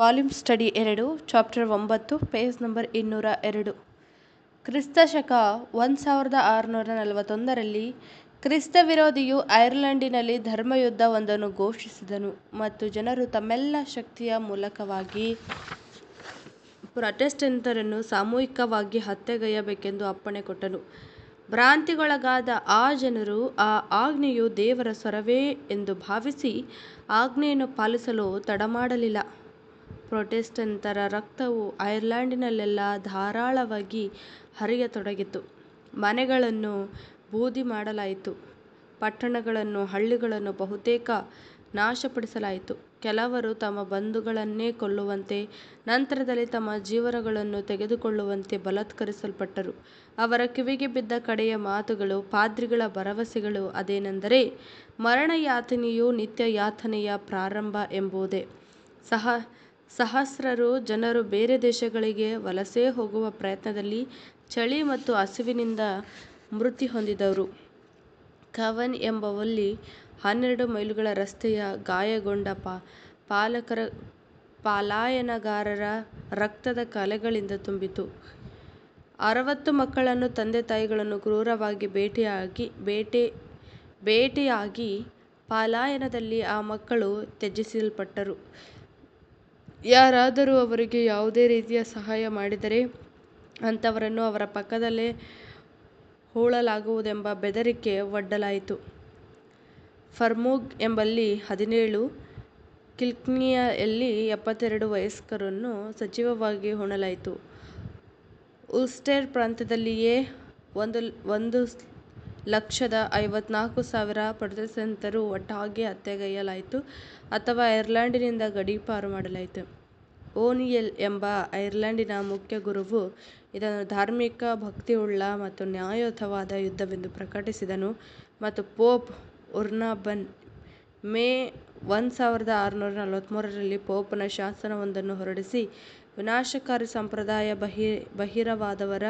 Volume study ಎರಡು chapter ಒಂಬತ್ತು page number ಇನ್ನೂರ ಎರಡು ಕ್ರಿಸ್ತ ಶಕ ಒಂದು ಸಾವಿರದ ಆರುನೂರ ನಲವತ್ತೊಂದರಲ್ಲಿ ಕ್ರಿಸ್ತ ವಿರೋಧಿಯು ಐರ್ಲೆಂಡಿನಲ್ಲಿ ಧರ್ಮಯುದ್ಧವೊಂದನ್ನು ಘೋಷಿಸಿದನು ಮತ್ತು ಜನರು ತಮ್ಮೆಲ್ಲ ಶಕ್ತಿಯ ಮೂಲಕವಾಗಿ ಪ್ರೊಟೆಸ್ಟೆಂಟರನ್ನು ಸಾಮೂಹಿಕವಾಗಿ ಹತ್ಯೆಗೈಯಬೇಕೆಂದು ಅಪ್ಪಣೆ ಕೊಟ್ಟನು ಭ್ರಾಂತಿಗೊಳಗಾದ ಆ ಜನರು ಆ ಆಜ್ಞೆಯು ದೇವರ ಸ್ವರವೇ ಎಂದು ಭಾವಿಸಿ ಆಜ್ಞೆಯನ್ನು ಪಾಲಿಸಲು ತಡಮಾಡಲಿಲ್ಲ ಪ್ರೊಟೆಸ್ಟೆಂಟರ ರಕ್ತವು ಐರ್ಲ್ಯಾಂಡಿನಲ್ಲೆಲ್ಲ ಧಾರಾಳವಾಗಿ ಹರಿಯತೊಡಗಿತು. ಮನೆಗಳನ್ನು ಬೂದಿ ಮಾಡಲಾಯಿತು. ಪಟ್ಟಣಗಳನ್ನು ಹಳ್ಳಿಗಳನ್ನು ಬಹುತೇಕ ನಾಶಪಡಿಸಲಾಯಿತು. ಕೆಲವರು ತಮ್ಮ ಬಂಧುಗಳನ್ನೇ ಕೊಲ್ಲುವಂತೆ, ನಂತರದಲ್ಲಿ ತಮ್ಮ ಜೀವನಗಳನ್ನು ತೆಗೆದುಕೊಳ್ಳುವಂತೆ ಬಲತ್ಕರಿಸಲ್ಪಟ್ಟರು ಅವರ ಕಿವಿಗೆ ಬಿದ್ದ ಕಡೆಯ ಮಾತುಗಳು, ಪಾದ್ರಿಗಳ ಭರವಸೆಗಳು ಅದೇನೆಂದರೆ, ಮರಣಯಾತನೆಯು ಯಾತನೆಯ ಪ್ರಾರಂಭ ಎಂಬುದೇ. ಸಹ ಸಹಸ್ರಾರು ಜನರು ಬೇರೆ ದೇಶಗಳಿಗೆ ವಲಸೆ ಹೋಗುವ ಪ್ರಯತ್ನದಲ್ಲಿ ಚಳಿ ಮತ್ತು ಹಸಿವಿನಿಂದ ಮೃತಿ ಹೊಂದಿದವರು ಕವನ್ ಎಂಬಲ್ಲಿ ಹನ್ನೆರಡು ಮೈಲುಗಳ ರಸ್ತೆಯ ಗಾಯಗೊಂಡ ಪಾಲಕರ ಪಲಾಯನಗಾರರ ರಕ್ತದ ಕಲೆಗಳಿಂದ ತುಂಬಿತು ಅರವತ್ತು ಮಕ್ಕಳನ್ನು ತಂದೆ-ತಾಯಿಗಳನ್ನು ಕ್ರೂರವಾಗಿ ಬೇಟೆ ಭೇಟಿಯಾಗಿ ಪಲಾಯನದಲ್ಲಿ ಆ ಮಕ್ಕಳು ತ್ಯಜಿಸಲ್ಪಟ್ಟರು. ಯಾರಾದರೂ ಅವರಿಗೆ ಯಾವುದೇ ರೀತಿಯ ಸಹಾಯ ಮಾಡಿದರೆ ಅಂಥವರನ್ನು ಅವರ ಪಕ್ಕದಲ್ಲೇ ಹೂಳಲಾಗುವುದೆಂಬ ಬೆದರಿಕೆ ಒಡ್ಡಲಾಯಿತು ಫರ್ಮೋಗ್ ಎಂಬಲ್ಲಿ ಹದಿನೇಳು ಕಿಲ್ಕ್ನಿಯಲ್ಲಿ ಎಪ್ಪತ್ತೆರಡು ವಯಸ್ಕರನ್ನು ಸಚಿವವಾಗಿ ಹೂಣಲಾಯಿತು ಉಲ್ಸ್ಟೆರ್ ಪ್ರಾಂತ್ಯದಲ್ಲಿಯೇ ಒಂದು ಒಂದು ಲಕ್ಷದ ಐವತ್ನಾಲ್ಕು ಸಾವಿರ ಪ್ರೊಟೆಸ್ಟೆಂಟರು ಒಟ್ಟಾಗಿ ಹತ್ಯೆಗೈಯಲಾಯಿತು ಅಥವಾ ಐರ್ಲೆಂಡಿನಿಂದ ಗಡೀಪಾರು ಮಾಡಲಾಯಿತು. ಓ'ನಿಯಲ್ ಎಂಬ ಐರ್ಲೆಂಡಿನ ಮುಖ್ಯ ಗುರುವು ಇದನ್ನು ಧಾರ್ಮಿಕ, ಭಕ್ತಿಯುಳ್ಳ ಮತ್ತು ನ್ಯಾಯಯುತವಾದ ಯುದ್ಧವೆಂದು ಪ್ರಕಟಿಸಿದನು ಮತ್ತು ಪೋಪ್ ಉರ್ನಾಬನ್ ಮೇ ಒಂದು ಸಾವಿರದ ಆರುನೂರ ನಲವತ್ತ್ಮೂರರಲ್ಲಿ ಪೋಪನ ಶಾಸನವೊಂದನ್ನು ಹೊರಡಿಸಿ, ವಿನಾಶಕಾರಿ ಸಂಪ್ರದಾಯ ಬಹಿ ಬಹಿರವಾದವರ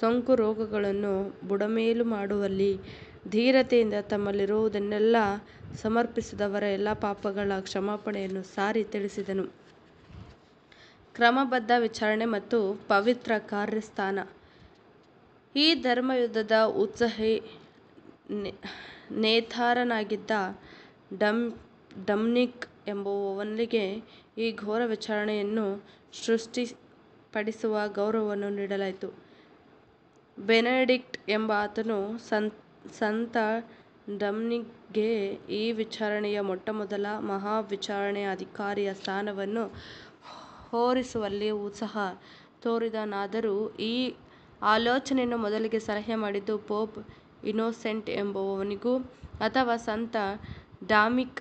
ಸೋಂಕು ರೋಗಗಳನ್ನು ಬುಡಮೇಲು ಮಾಡುವಲ್ಲಿ ಧೀರತೆಯಿಂದ ತಮ್ಮಲ್ಲಿರುವುದನ್ನೆಲ್ಲ ಸಮರ್ಪಿಸಿದವರ ಎಲ್ಲ ಪಾಪಗಳ ಕ್ಷಮಾಪಣೆಯನ್ನು ಸಾರಿ ತಿಳಿಸಿದನು. ಕ್ರಮಬದ್ಧ ವಿಚಾರಣೆ ಮತ್ತು ಪವಿತ್ರ ಕಾರ್ಯಸ್ಥಾನ ಈ ಧರ್ಮಯುದ್ಧದ ಉತ್ಸಾಹಿ ನೇತಾರನಾಗಿದ್ದ ಡಮ್ ಡಮ್ನಿಕ್ ಎಂಬುವವನಿಗೆ ಈ ಘೋರ ವಿಚಾರಣೆಯನ್ನು ಸೃಷ್ಟಿಪಡಿಸುವ ಗೌರವವನ್ನು ನೀಡಲಾಯಿತು. ಬೆನೆಡಿಕ್ಟ್ ಎಂಬಾತನು ಸಂತ ಡೊಮಿನಿಕ್ಗೆ ಈ ವಿಚಾರಣೆಯ ಮೊಟ್ಟಮೊದಲ ಮಹಾವಿಚಾರಣೆ ಅಧಿಕಾರಿಯ ಸ್ಥಾನವನ್ನು ಹೋರಿಸುವಲ್ಲಿ ಉತ್ಸಾಹ ತೋರಿದನಾದರೂ ಈ ಆಲೋಚನೆಯನ್ನು ಮೊದಲಿಗೆ ಸಲಹೆ ಮಾಡಿದ್ದು ಪೋಪ್ ಇನೋಸೆಂಟ್ ಎಂಬುವವನಿಗೂ ಅಥವಾ ಸಂತ ಡಾಮಿಕ್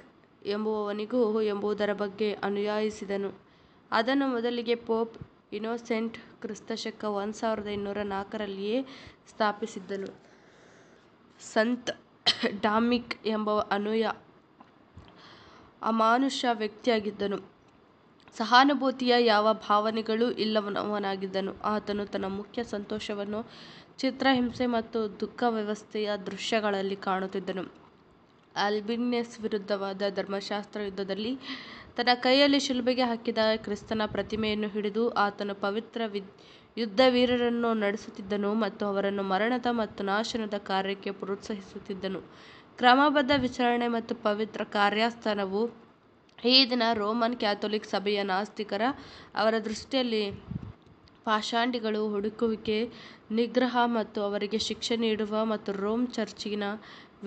ಎಂಬುವವನಿಗೂ ಎಂಬುದರ ಬಗ್ಗೆ ಅನುಯಾಯಿಸಿದನು ಅದನ್ನು ಮೊದಲಿಗೆ ಪೋಪ್ ಇನ್ನೋಸೆಂಟ್ ಕ್ರಿಸ್ತಶಕ ಸಾವಿರದ ಇನ್ನೂರ ನಾಲ್ಕರಲ್ಲಿಯೇ ಸ್ಥಾಪಿಸಿದ್ದನು. ಸಂತ ಡಾಮಿಕ್ ಎಂಬ ಅನುಯ ಅಮಾನುಷ ವ್ಯಕ್ತಿಯಾಗಿದ್ದನು. ಸಹಾನುಭೂತಿಯ ಯಾವ ಭಾವನೆಗಳೂ ಇಲ್ಲವನವನಾಗಿದ್ದನು ಆತನು ತನ್ನ ಮುಖ್ಯ ಸಂತೋಷವನ್ನು ಚಿತ್ರಹಿಂಸೆ ಮತ್ತು ದುಃಖ ವ್ಯವಸ್ಥೆಯ ದೃಶ್ಯಗಳಲ್ಲಿ ಕಾಣುತ್ತಿದ್ದನು. ಅಲ್ಬಿನ್ಯಸ್ ವಿರುದ್ಧವಾದ ಧರ್ಮಶಾಸ್ತ್ರ ಯುದ್ಧದಲ್ಲಿ ತನ್ನ ಕೈಯಲ್ಲಿ ಶಿಲುಬೆಗೆ ಹಾಕಿದ ಕ್ರಿಸ್ತನ ಪ್ರತಿಮೆಯನ್ನು ಹಿಡಿದು ಆತನು ಪವಿತ್ರ ಯುದ್ಧ ವಿದ್ ವೀರರನ್ನು ನಡೆಸುತ್ತಿದ್ದನು ಮತ್ತು ಅವರನ್ನು ಮರಣದ ಮತ್ತು ನಾಶನದ ಕಾರ್ಯಕ್ಕೆ ಪ್ರೋತ್ಸಾಹಿಸುತ್ತಿದ್ದನು. ಕ್ರಮಬದ್ಧ ವಿಚಾರಣೆ ಮತ್ತು ಪವಿತ್ರ ಕಾರ್ಯಸ್ಥಾನವು ಈ ದಿನ ರೋಮನ್ ಕ್ಯಾಥೋಲಿಕ್ ಸಭೆಯ ನಾಸ್ತಿಕರ ಅವರ ದೃಷ್ಟಿಯಲ್ಲಿ ಪಾಷಂಡಿಗಳು ಹುಡುಕುವಿಕೆ ನಿಗ್ರಹ ಮತ್ತು ಅವರಿಗೆ ಶಿಕ್ಷೆ ನೀಡುವ ಮತ್ತು ರೋಮ್ ಚರ್ಚಿನ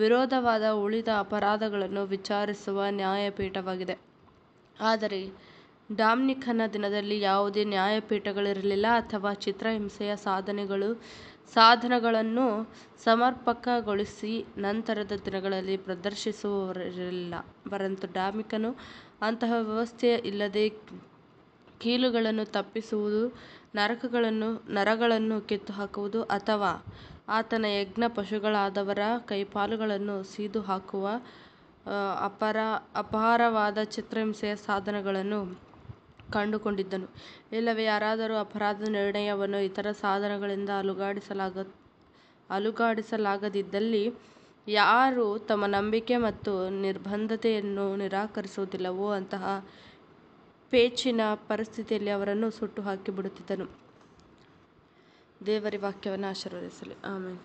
ವಿರೋಧವಾದ ಉಳಿದ ಅಪರಾಧಗಳನ್ನು ವಿಚಾರಿಸುವ ನ್ಯಾಯಪೀಠವಾಗಿದೆ. ಆದರೆ ಡಾಮ್ನಿಕನ ದಿನದಲ್ಲಿ ಯಾವುದೇ ನ್ಯಾಯಪೀಠಗಳಿರಲಿಲ್ಲ ಅಥವಾ ಚಿತ್ರಹಿಂಸೆಯ ಸಾಧನೆಗಳು ಸಾಧನಗಳನ್ನು ಸಮರ್ಪಕಗೊಳಿಸಿ ನಂತರದ ದಿನಗಳಲ್ಲಿ ಪ್ರದರ್ಶಿಸುವವರಿರಲಿಲ್ಲ. ಪರಂತು ಡಾಮಿಕನು ಅಂತಹ ವ್ಯವಸ್ಥೆಯ ಇಲ್ಲದೆ ಕೀಲುಗಳನ್ನು ತಪ್ಪಿಸುವುದು ನರಕಗಳನ್ನು ನರಗಳನ್ನು ಹಾಕುವುದು ಅಥವಾ ಆತನ ಯಜ್ಞ ಪಶುಗಳಾದವರ ಕೈಪಾಲುಗಳನ್ನು ಸೀದು ಹಾಕುವ ಅಪರ ಅಪಾರವಾದ ಚಿತ್ರಹಿಂಸೆಯ ಸಾಧನಗಳನ್ನು ಕಂಡುಕೊಂಡಿದ್ದನು. ಇಲ್ಲವೇ ಯಾರಾದರೂ ಅಪರಾಧ ನಿರ್ಣಯವನ್ನು ಇತರ ಸಾಧನಗಳಿಂದ ಅಲುಗಾಡಿಸಲಾಗ ಅಲುಗಾಡಿಸಲಾಗದಿದ್ದಲ್ಲಿ, ಯಾರು ತಮ್ಮ ನಂಬಿಕೆ ಮತ್ತು ನಿರ್ಬಂಧತೆಯನ್ನು ನಿರಾಕರಿಸುವುದಿಲ್ಲವೋ ಅಂತಹ ಪೇಚಿನ ಪರಿಸ್ಥಿತಿಯಲ್ಲಿ ಅವರನ್ನು ಸುಟ್ಟು ಹಾಕಿ ಬಿಡುತ್ತಿದ್ದನು ದೇವರಿ ವಾಕ್ಯವನ್ನು ಆಶೀರ್ವದಿಸಲಿ ಆಮೇಲೆ